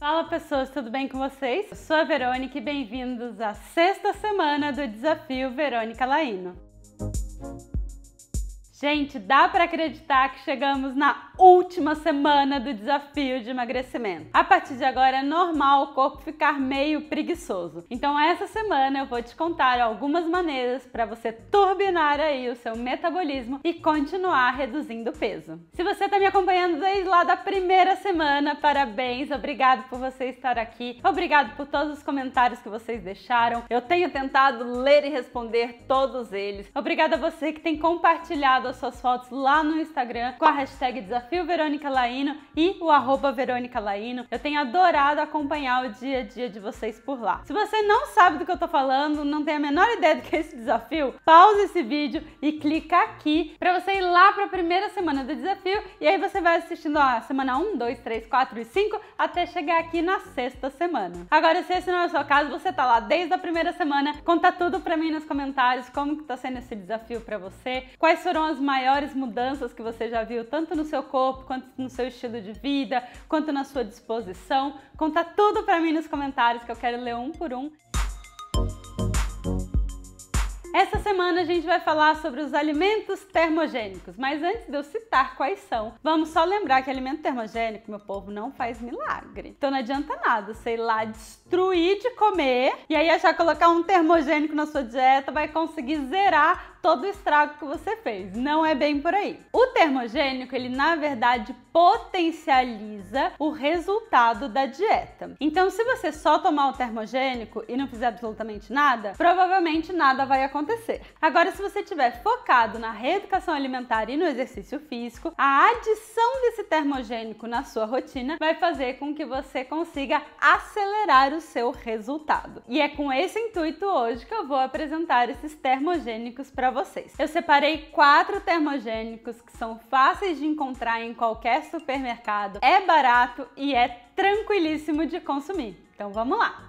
Fala pessoas, tudo bem com vocês? Eu sou a Verônica e bem-vindos à sexta semana do Desafio Verônica Laino. Gente, dá para acreditar que chegamos na última semana do desafio de emagrecimento. A partir de agora é normal o corpo ficar meio preguiçoso. Então essa semana eu vou te contar algumas maneiras para você turbinar aí o seu metabolismo e continuar reduzindo peso. Se você está me acompanhando desde lá da primeira semana, parabéns, obrigado por você estar aqui. Obrigado por todos os comentários que vocês deixaram. Eu tenho tentado ler e responder todos eles. Obrigada a você que tem compartilhado as suas fotos lá no Instagram com a hashtag Desafio Verônica Laino e o arroba Verônica Laino. Eu tenho adorado acompanhar o dia a dia de vocês por lá. Se você não sabe do que eu tô falando, não tem a menor ideia do que é esse desafio, pausa esse vídeo e clica aqui para você ir lá para a primeira semana do desafio e aí você vai assistindo a semana 1, 2, 3, 4 e 5 até chegar aqui na sexta semana. Agora, se esse não é o seu caso, você tá lá desde a primeira semana, conta tudo para mim nos comentários como que tá sendo esse desafio para você, quais foram as maiores mudanças que você já viu, tanto no seu corpo, quanto no seu estilo de vida, quanto na sua disposição. Conta tudo para mim nos comentários que eu quero ler um por um. Essa semana a gente vai falar sobre os alimentos termogênicos, mas antes de eu citar quais são, vamos só lembrar que alimento termogênico, meu povo, não faz milagre. Então não adianta nada, sei lá, destruir de comer e aí achar colocar um termogênico na sua dieta vai conseguir zerar todo o estrago que você fez. Não é bem por aí. O termogênico, ele na verdade potencializa o resultado da dieta. Então, se você só tomar o termogênico e não fizer absolutamente nada, provavelmente nada vai acontecer. Agora, se você estiver focado na reeducação alimentar e no exercício físico, a adição desse termogênico na sua rotina vai fazer com que você consiga acelerar o seu resultado. E é com esse intuito hoje que eu vou apresentar esses termogênicos para vocês. Eu separei quatro termogênicos que são fáceis de encontrar em qualquer supermercado, é barato e é tranquilíssimo de consumir. Então vamos lá!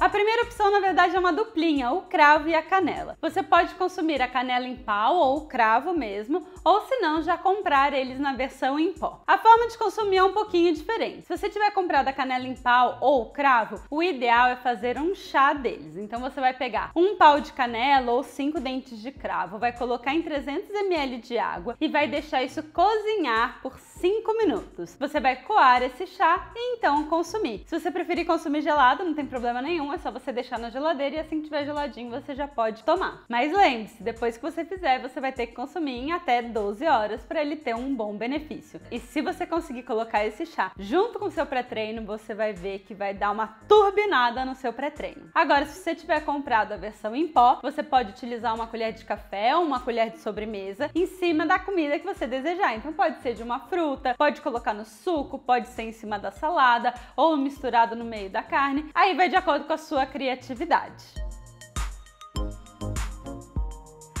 A primeira opção, na verdade, é uma duplinha, o cravo e a canela. Você pode consumir a canela em pau ou o cravo mesmo, ou se não, já comprar eles na versão em pó. A forma de consumir é um pouquinho diferente. Se você tiver comprado a canela em pau ou cravo, o ideal é fazer um chá deles. Então você vai pegar um pau de canela ou cinco dentes de cravo, vai colocar em 300 ml de água e vai deixar isso cozinhar por 5 minutos. Você vai coar esse chá e então consumir. Se você preferir consumir gelado, não tem problema nenhum, é só você deixar na geladeira e assim que tiver geladinho você já pode tomar. Mas lembre-se, depois que você fizer, você vai ter que consumir em até 12 horas para ele ter um bom benefício. E se você conseguir colocar esse chá junto com seu pré-treino, você vai ver que vai dar uma turbinada no seu pré-treino. Agora, se você tiver comprado a versão em pó, você pode utilizar uma colher de café ou uma colher de sobremesa em cima da comida que você desejar. Então pode ser de uma fruta, pode colocar no suco, pode ser em cima da salada ou misturado no meio da carne. Aí vai de acordo com a sua criatividade.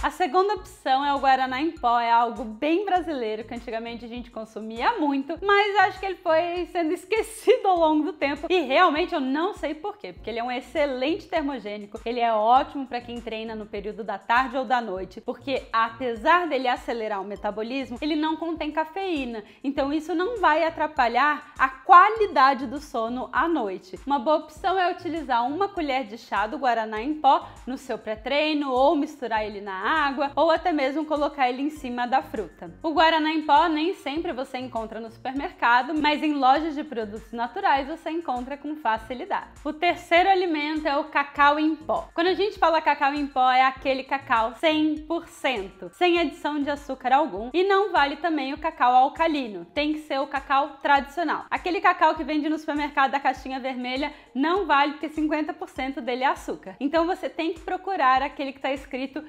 A segunda opção é o Guaraná em pó, é algo bem brasileiro que antigamente a gente consumia muito, mas acho que ele foi sendo esquecido ao longo do tempo e realmente eu não sei porquê, porque ele é um excelente termogênico, ele é ótimo para quem treina no período da tarde ou da noite, porque apesar dele acelerar o metabolismo, ele não contém cafeína, então isso não vai atrapalhar a qualidade do sono à noite. Uma boa opção é utilizar uma colher de chá do Guaraná em pó no seu pré-treino ou misturar ele na água ou até mesmo colocar ele em cima da fruta. O guaraná em pó nem sempre você encontra no supermercado, mas em lojas de produtos naturais você encontra com facilidade. O terceiro alimento é o cacau em pó. Quando a gente fala cacau em pó, é aquele cacau 100%, sem adição de açúcar algum, e não vale também o cacau alcalino, tem que ser o cacau tradicional. Aquele cacau que vende no supermercado da caixinha vermelha não vale porque 50% dele é açúcar. Então você tem que procurar aquele que está escrito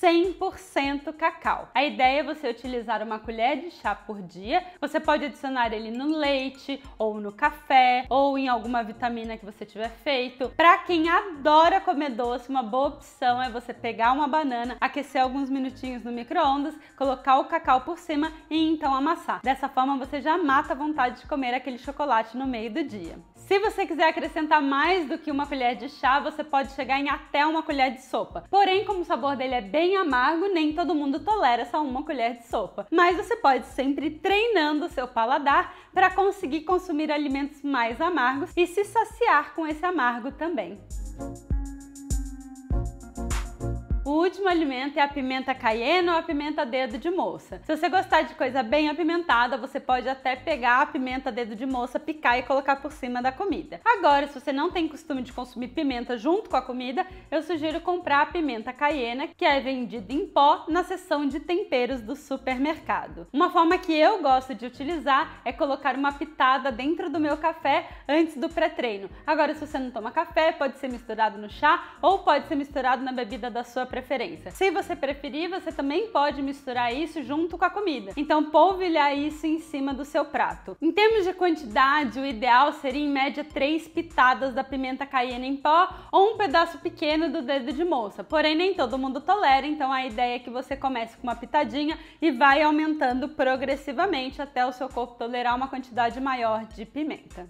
100% 100% cacau. A ideia é você utilizar uma colher de chá por dia. Você pode adicionar ele no leite ou no café ou em alguma vitamina que você tiver feito. Para quem adora comer doce, uma boa opção é você pegar uma banana, aquecer alguns minutinhos no micro-ondas, colocar o cacau por cima e então amassar. Dessa forma você já mata a vontade de comer aquele chocolate no meio do dia. Se você quiser acrescentar mais do que uma colher de chá, você pode chegar em até uma colher de sopa. Porém, como o sabor dele é bem amargo, nem todo mundo tolera só uma colher de sopa. Mas você pode sempre ir treinando o seu paladar para conseguir consumir alimentos mais amargos e se saciar com esse amargo também último alimento é a pimenta cayenne ou a pimenta dedo de moça. Se você gostar de coisa bem apimentada, você pode até pegar a pimenta dedo de moça, picar e colocar por cima da comida. Agora, se você não tem costume de consumir pimenta junto com a comida, eu sugiro comprar a pimenta cayenne, que é vendida em pó na seção de temperos do supermercado. Uma forma que eu gosto de utilizar é colocar uma pitada dentro do meu café antes do pré-treino. Agora, se você não toma café, pode ser misturado no chá ou pode ser misturado na bebida da sua preferência preferência. Se você preferir, você também pode misturar isso junto com a comida. Então, polvilhar isso em cima do seu prato. Em termos de quantidade, o ideal seria em média três pitadas da pimenta caiena em pó ou um pedaço pequeno do dedo de moça. Porém, nem todo mundo tolera, então a ideia é que você comece com uma pitadinha e vai aumentando progressivamente até o seu corpo tolerar uma quantidade maior de pimenta.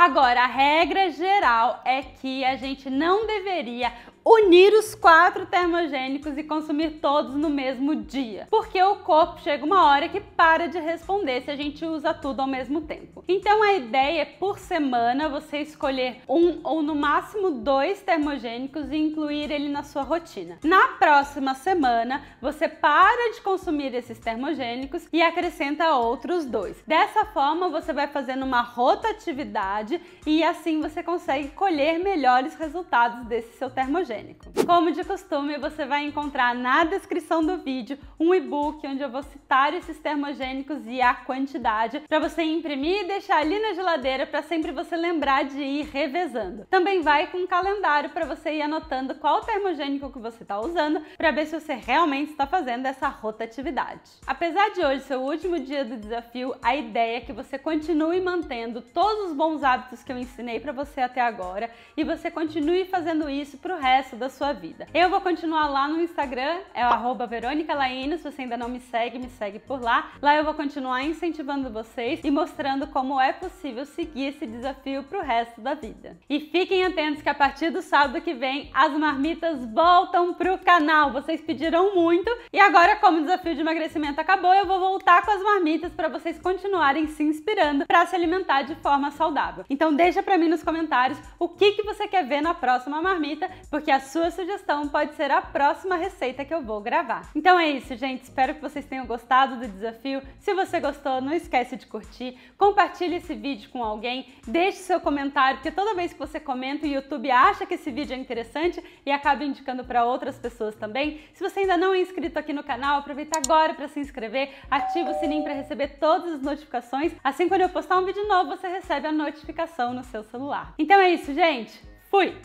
Agora, a regra geral é que a gente não deveria unir os quatro termogênicos e consumir todos no mesmo dia, porque o corpo chega uma hora que para de responder se a gente usa tudo ao mesmo tempo. Então a ideia é por semana você escolher um ou no máximo dois termogênicos e incluir ele na sua rotina. Na próxima semana, você para de consumir esses termogênicos e acrescenta outros dois. Dessa forma, você vai fazendo uma rotatividade e assim você consegue colher melhores resultados desse seu termogênico. Como de costume, você vai encontrar na descrição do vídeo um e-book onde eu vou citar esses termogênicos e a quantidade para você imprimir e deixar ali na geladeira para sempre você lembrar de ir revezando. Também vai com um calendário para você ir anotando qual termogênico que você está usando para ver se você realmente está fazendo essa rotatividade. Apesar de hoje ser o último dia do desafio, a ideia é que você continue mantendo todos os bons hábitos que eu ensinei para você até agora e você continue fazendo isso para o resto resto da sua vida. Eu vou continuar lá no Instagram, é o Verônica Laine, se você ainda não me segue, me segue por lá. Lá eu vou continuar incentivando vocês e mostrando como é possível seguir esse desafio pro resto da vida. E fiquem atentos que a partir do sábado que vem as marmitas voltam pro canal. Vocês pediram muito e agora como o desafio de emagrecimento acabou, eu vou voltar com as marmitas para vocês continuarem se inspirando para se alimentar de forma saudável. Então deixa para mim nos comentários o que que você quer ver na próxima marmita, porque porque a sua sugestão pode ser a próxima receita que eu vou gravar. Então é isso, gente. Espero que vocês tenham gostado do desafio. Se você gostou, não esquece de curtir, compartilhe esse vídeo com alguém, deixe seu comentário, porque toda vez que você comenta, o YouTube acha que esse vídeo é interessante e acaba indicando para outras pessoas também. Se você ainda não é inscrito aqui no canal, aproveita agora para se inscrever, ativa o sininho para receber todas as notificações. Assim, quando eu postar um vídeo novo, você recebe a notificação no seu celular. Então é isso, gente. Fui!